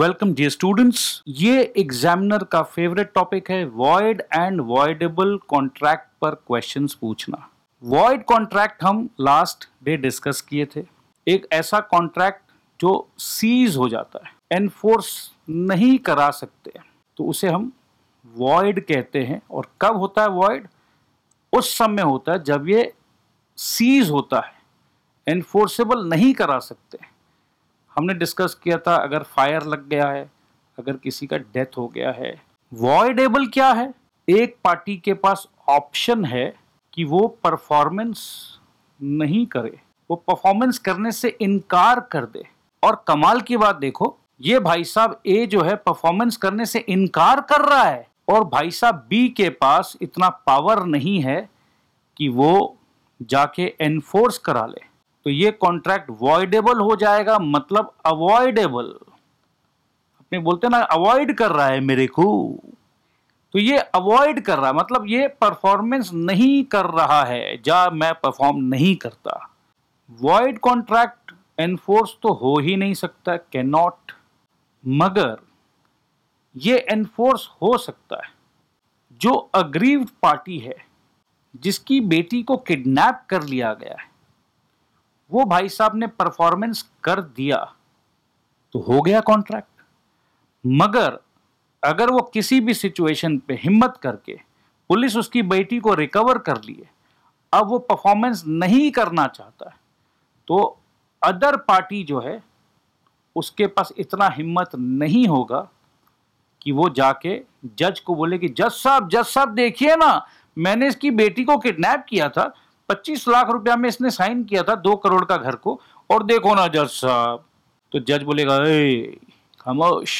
Welcome dear students ये examiner का favourite topic है वॉइड एंड वॉइडेबल कॉन्ट्रैक्ट पर क्वेश्चंस पूछना वॉइड कॉन्ट्रैक्ट हम लास्ट डे डिस्कस किए थे एक ऐसा कॉन्ट्रैक्ट जो सीज हो जाता है एनफोर्स नहीं करा सकते तो उसे हम वॉइड कहते हैं और कब होता है वॉइड उस समय होता है जब ये सीज होता है एनफोर्सेबल नहीं करा सकते हैं हमने डिस्कस किया था अगर फायर लग गया है अगर किसी का डेथ हो गया है वॉयडेबल क्या है एक पार्टी के पास ऑप्शन है कि वो परफॉर्मेंस नहीं करे वो परफॉर्मेंस करने से इनकार कर दे और कमाल की बात देखो ये भाई साहब ए जो है परफॉर्मेंस करने से इनकार कर रहा है और भाई साहब बी के पास इतना पावर नहीं है कि वो जाके एनफोर्स करा ले तो ये कॉन्ट्रैक्ट वॉइडेबल हो जाएगा मतलब अवॉइडेबल अपने बोलते ना अवॉइड कर रहा है मेरे को तो ये अवॉइड कर रहा है मतलब ये परफॉर्मेंस नहीं कर रहा है जा मैं परफॉर्म नहीं करता वॉइड कॉन्ट्रैक्ट एनफोर्स तो हो ही नहीं सकता कैन नॉट मगर ये एनफोर्स हो सकता है जो अग्रीव पार्टी है जिसकी बेटी को किडनैप कर लिया गया है वो भाई साहब ने परफॉर्मेंस कर दिया तो हो गया कॉन्ट्रैक्ट मगर अगर वो किसी भी सिचुएशन पे हिम्मत करके पुलिस उसकी बेटी को रिकवर कर लिए अब वो परफॉर्मेंस नहीं करना चाहता है तो अदर पार्टी जो है उसके पास इतना हिम्मत नहीं होगा कि वो जाके जज को बोले कि जज साहब जज साहब देखिए ना मैंने इसकी बेटी को किडनैप किया था पच्चीस लाख रुपया में इसने साइन किया था दो करोड़ का घर को और देखो ना जज साहब तो जज बोलेगा ए खामोश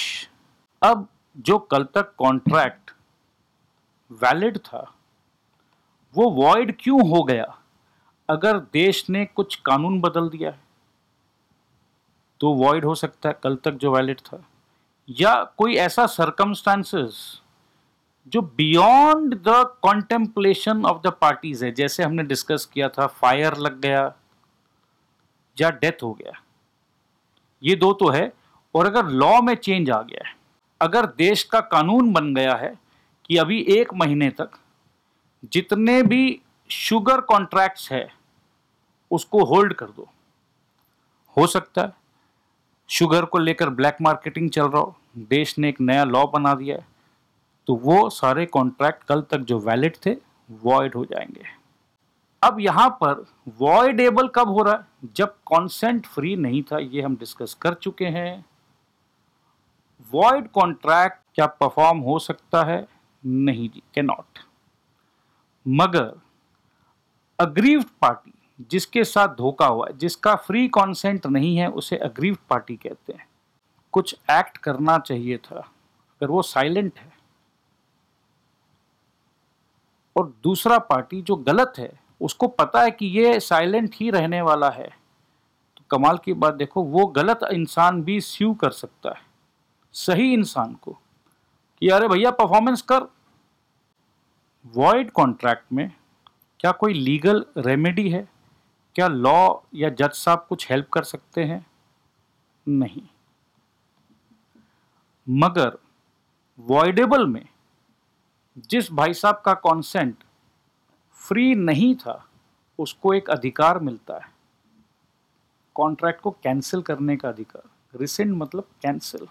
अब जो कल तक कॉन्ट्रैक्ट वैलिड था वो वॉइड क्यों हो गया अगर देश ने कुछ कानून बदल दिया है तो वॉइड हो सकता है कल तक जो वैलिड था या कोई ऐसा सरकमस्टांसेस जो beyond the contemplation of the parties है जैसे हमने डिस्कस किया था फायर लग गया या डेथ हो गया ये दो तो है और अगर लॉ में चेंज आ गया है अगर देश का कानून बन गया है कि अभी एक महीने तक जितने भी शुगर कॉन्ट्रैक्ट्स है उसको होल्ड कर दो हो सकता है शुगर को लेकर ब्लैक मार्केटिंग चल रहा हो देश ने एक नया लॉ बना दिया है तो वो सारे कॉन्ट्रैक्ट कल तक जो वैलिड थे वॉइड हो जाएंगे अब यहां पर वॉइडेबल कब हो रहा है जब कॉन्सेंट फ्री नहीं था ये हम डिस्कस कर चुके हैं वॉइड कॉन्ट्रैक्ट क्या परफॉर्म हो सकता है नहीं जी के नॉट मगर अग्रीव पार्टी जिसके साथ धोखा हुआ है जिसका फ्री कॉन्सेंट नहीं है उसे अग्रीव पार्टी कहते हैं कुछ एक्ट करना चाहिए था अगर वो साइलेंट है और दूसरा पार्टी जो गलत है उसको पता है कि ये साइलेंट ही रहने वाला है तो कमाल की बात देखो वो गलत इंसान भी स्यू कर सकता है सही इंसान को कि अरे भैया परफॉर्मेंस कर वॉइड कॉन्ट्रैक्ट में क्या कोई लीगल रेमेडी है क्या लॉ या जज साहब कुछ हेल्प कर सकते हैं नहीं मगर वॉइडेबल में जिस भाई साहब का कॉन्सेंट फ्री नहीं था उसको एक अधिकार मिलता है कॉन्ट्रैक्ट को कैंसिल करने का अधिकार रिसेंट मतलब कैंसिल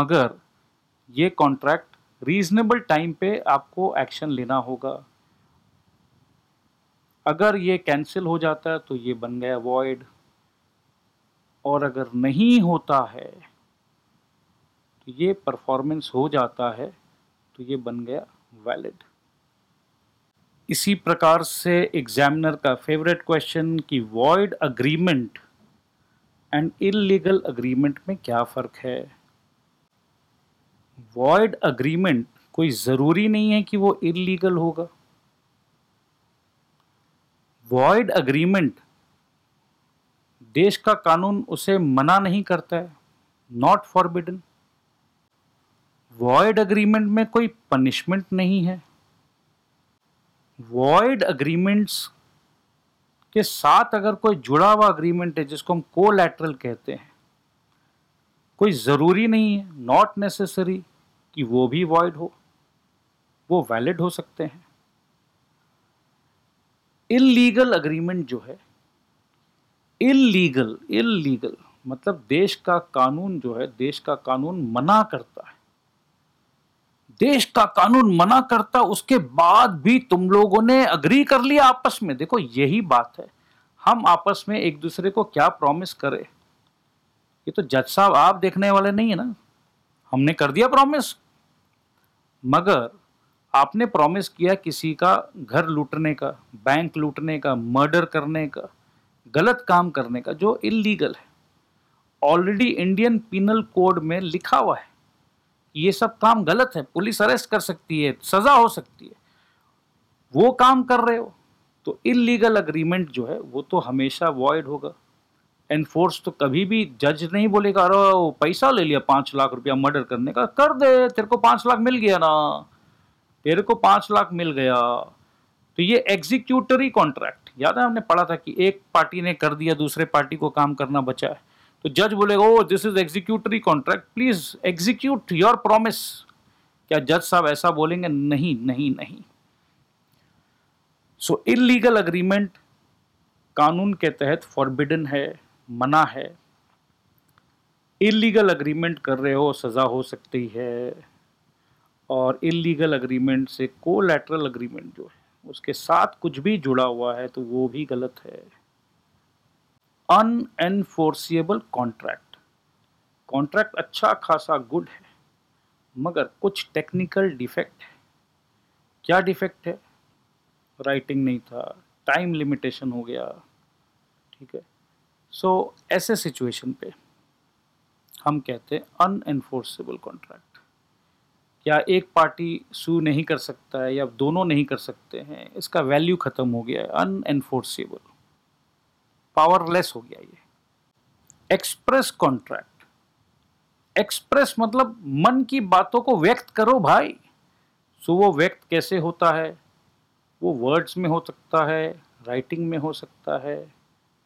मगर ये कॉन्ट्रैक्ट रीजनेबल टाइम पे आपको एक्शन लेना होगा अगर ये कैंसिल हो जाता है तो ये बन गया वॉइड और अगर नहीं होता है ये परफॉर्मेंस हो जाता है तो ये बन गया वैलिड इसी प्रकार से एग्जामिनर का फेवरेट क्वेश्चन कि void agreement and illegal agreement में क्या फ़र्क है वॉइड अग्रीमेंट कोई ज़रूरी नहीं है कि वो इलीगल होगा वॉइड अग्रीमेंट देश का कानून उसे मना नहीं करता है नॉट फॉरबिडन वॉइड अग्रीमेंट में कोई पनिशमेंट नहीं है वॉइड अग्रीमेंट्स के साथ अगर कोई जुड़ा हुआ अग्रीमेंट है जिसको हम को कहते हैं कोई ज़रूरी नहीं है नॉट नेसेसरी कि वो भी वॉइड हो वो वैलिड हो सकते हैं इलीगल अग्रीमेंट जो है इलीगल इलीगल मतलब देश का कानून जो है देश का कानून मना करता है देश का कानून मना करता उसके बाद भी तुम लोगों ने अग्री कर लिया आपस में देखो यही बात है हम आपस में एक दूसरे को क्या प्रॉमिस करें ये तो जज साहब आप देखने वाले नहीं है ना हमने कर दिया प्रॉमिस मगर आपने प्रॉमिस किया किसी का घर लूटने का बैंक लूटने का मर्डर करने का गलत काम करने का जो इलीगल है ऑलरेडी इंडियन पिनल कोड में लिखा हुआ है ये सब काम गलत है पुलिस अरेस्ट कर सकती है सज़ा हो सकती है वो काम कर रहे हो तो इलीगल अग्रीमेंट जो है वो तो हमेशा वॉइड होगा एनफोर्स तो कभी भी जज नहीं बोलेगा अरे पैसा ले लिया पाँच लाख रुपया मर्डर करने का कर दे तेरे को पाँच लाख मिल गया ना तेरे को पाँच लाख मिल गया तो ये एग्जीक्यूटरी कॉन्ट्रैक्ट याद है हमने पढ़ा था कि एक पार्टी ने कर दिया दूसरे पार्टी को काम करना बचा है तो जज बोलेगा oh this is executory contract please execute your promise क्या जज साहब ऐसा बोलेंगे नहीं नहीं नहीं सो इलीगल अग्रीमेंट कानून के तहत फॉरबिडन है मना है इलीगल अग्रीमेंट कर रहे हो सज़ा हो सकती है और इलीगल अग्रीमेंट से कोलैटरल अग्रीमेंट जो है उसके साथ कुछ भी जुड़ा हुआ है तो वो भी गलत है अनएनफोर्सिएबल कॉन्ट्रैक्ट कॉन्ट्रैक्ट अच्छा खासा गुड है मगर कुछ टेक्निकल डिफेक्ट है क्या डिफेक्ट है राइटिंग नहीं था टाइम लिमिटेशन हो गया ठीक है सो so, ऐसे सिचुएशन पे हम कहते हैं अनएनफोर्सेबल कॉन्ट्रैक्ट क्या एक पार्टी सू नहीं कर सकता है या दोनों नहीं कर सकते हैं इसका वैल्यू ख़त्म हो गया है अनएनफोर्सेबल पावरलेस हो गया ये एक्सप्रेस कॉन्ट्रैक्ट एक्सप्रेस मतलब मन की बातों को व्यक्त करो भाई सो वो व्यक्त कैसे होता है वो वर्ड्स में हो सकता है राइटिंग में हो सकता है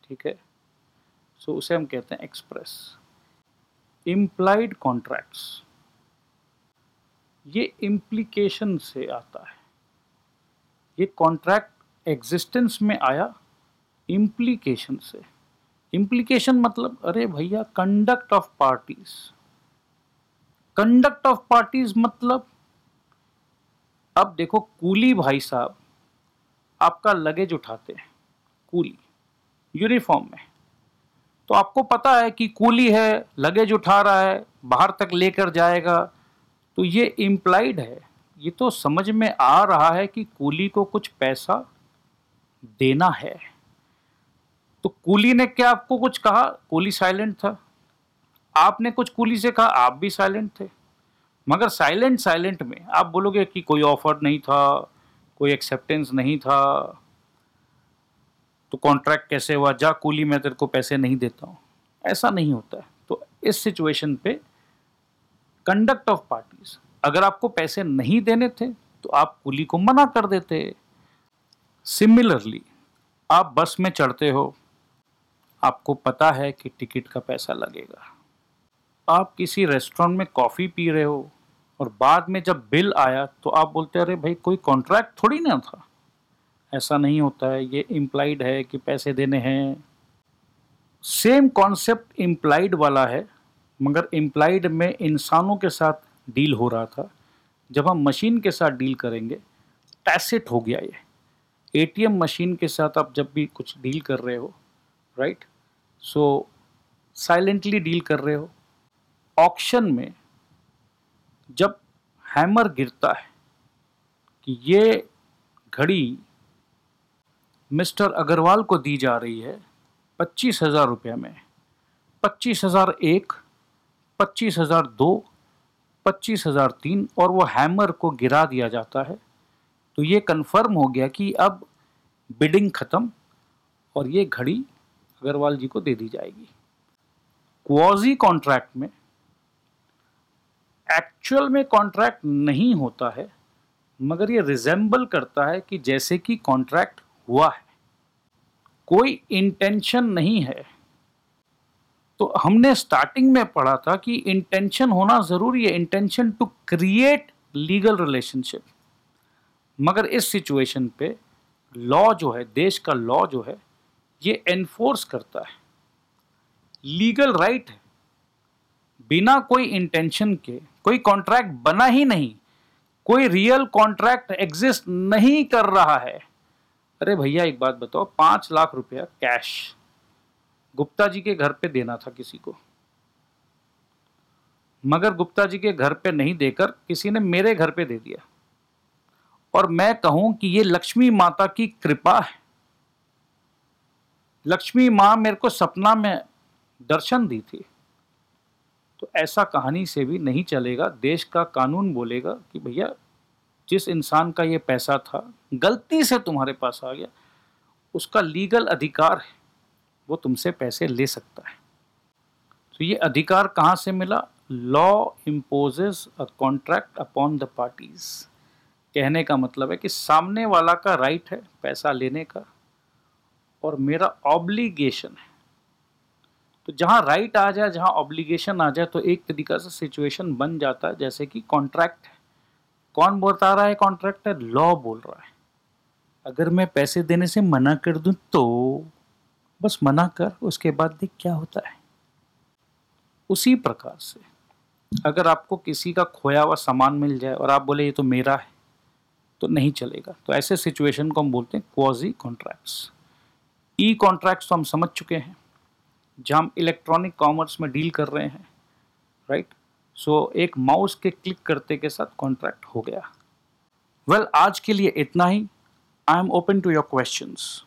ठीक है सो उसे हम कहते हैं एक्सप्रेस इम्प्लाइड कॉन्ट्रैक्ट्स ये इम्प्लीकेशन से आता है ये कॉन्ट्रैक्ट एग्जिस्टेंस में आया इम्प्लीकेशन से इम्प्लीकेशन मतलब अरे भैया conduct of parties conduct of parties मतलब अब देखो कूली भाई साहब आपका लगेज उठाते हैं कूली यूनिफॉर्म में तो आपको पता है कि कूली है लगेज उठा रहा है बाहर तक लेकर जाएगा तो ये इम्प्लाइड है ये तो समझ में आ रहा है कि कूली को कुछ पैसा देना है तो कूली ने क्या आपको कुछ कहा कूली साइलेंट था आपने कुछ कूली से कहा आप भी साइलेंट थे मगर साइलेंट साइलेंट में आप बोलोगे कि कोई ऑफर नहीं था कोई एक्सेप्टेंस नहीं था तो कॉन्ट्रैक्ट कैसे हुआ जा कूली मैं तेरे को पैसे नहीं देता हूँ ऐसा नहीं होता है तो इस सिचुएशन पे कंडक्ट ऑफ पार्टीज अगर आपको पैसे नहीं देने थे तो आप कूली को मना कर देते सिमिलरली आप बस में चढ़ते हो आपको पता है कि टिकट का पैसा लगेगा आप किसी रेस्टोरेंट में कॉफ़ी पी रहे हो और बाद में जब बिल आया तो आप बोलते अरे भाई कोई कॉन्ट्रैक्ट थोड़ी ना था ऐसा नहीं होता है ये इम्प्लाइड है कि पैसे देने हैं सेम कॉन्सेप्ट इम्प्लाइड वाला है मगर इम्प्लाइड में इंसानों के साथ डील हो रहा था जब हम मशीन के साथ डील करेंगे टैसेट हो गया ये एटीएम मशीन के साथ आप जब भी कुछ डील कर रहे हो राइट सो साइलेंटली डील कर रहे हो ऑक्शन में जब हैमर गिरता है कि ये घड़ी मिस्टर अग्रवाल को दी जा रही है पच्चीस हज़ार रुपये में पच्चीस हज़ार एक पच्चीस हज़ार दो पच्चीस हज़ार तीन और वो हैमर को गिरा दिया जाता है तो ये कंफर्म हो गया कि अब बिडिंग ख़त्म और ये घड़ी अग्रवाल जी को दे दी जाएगी क्वाजी कॉन्ट्रैक्ट में एक्चुअल में कॉन्ट्रैक्ट नहीं होता है मगर ये रिजेंबल करता है कि जैसे कि कॉन्ट्रैक्ट हुआ है कोई इंटेंशन नहीं है तो हमने स्टार्टिंग में पढ़ा था कि इंटेंशन होना ज़रूरी है intention to create legal relationship मगर इस सिचुएशन पे लॉ जो है देश का लॉ जो है ये एनफोर्स करता है लीगल राइट है बिना कोई इंटेंशन के कोई कॉन्ट्रैक्ट बना ही नहीं कोई रियल कॉन्ट्रैक्ट एग्जिस्ट नहीं कर रहा है अरे भैया एक बात बताओ पांच लाख रुपया कैश गुप्ता जी के घर पे देना था किसी को मगर गुप्ता जी के घर पे नहीं देकर किसी ने मेरे घर पे दे दिया और मैं कहूं कि ये लक्ष्मी माता की कृपा है लक्ष्मी माँ मेरे को सपना में दर्शन दी थी तो ऐसा कहानी से भी नहीं चलेगा देश का कानून बोलेगा कि भैया जिस इंसान का ये पैसा था गलती से तुम्हारे पास आ गया उसका लीगल अधिकार है वो तुमसे पैसे ले सकता है तो ये अधिकार कहाँ से मिला law imposes a contract upon the parties कहने का मतलब है कि सामने वाला का राइट है पैसा लेने का और मेरा ऑब्लीगेशन है तो जहाँ राइट आ जाए जहाँ ऑब्लिगेशन आ जाए तो एक तरीका से सिचुएशन बन जाता है जैसे कि कॉन्ट्रैक्ट है कौन बोलता रहा है कॉन्ट्रैक्ट है लॉ बोल रहा है अगर मैं पैसे देने से मना कर दूं तो बस मना कर उसके बाद देख क्या होता है उसी प्रकार से अगर आपको किसी का खोया हुआ सामान मिल जाए और आप बोले ये तो मेरा है तो नहीं चलेगा तो ऐसे सिचुएशन को हम बोलते हैं क्वाजी कॉन्ट्रैक्ट्स ई कॉन्ट्रैक्ट्स तो हम समझ चुके हैं जहाँ हम इलेक्ट्रॉनिक कॉमर्स में डील कर रहे हैं राइट right? सो so, एक माउस के क्लिक करते के साथ कॉन्ट्रैक्ट हो गया वेल well, आज के लिए इतना ही I am open to your questions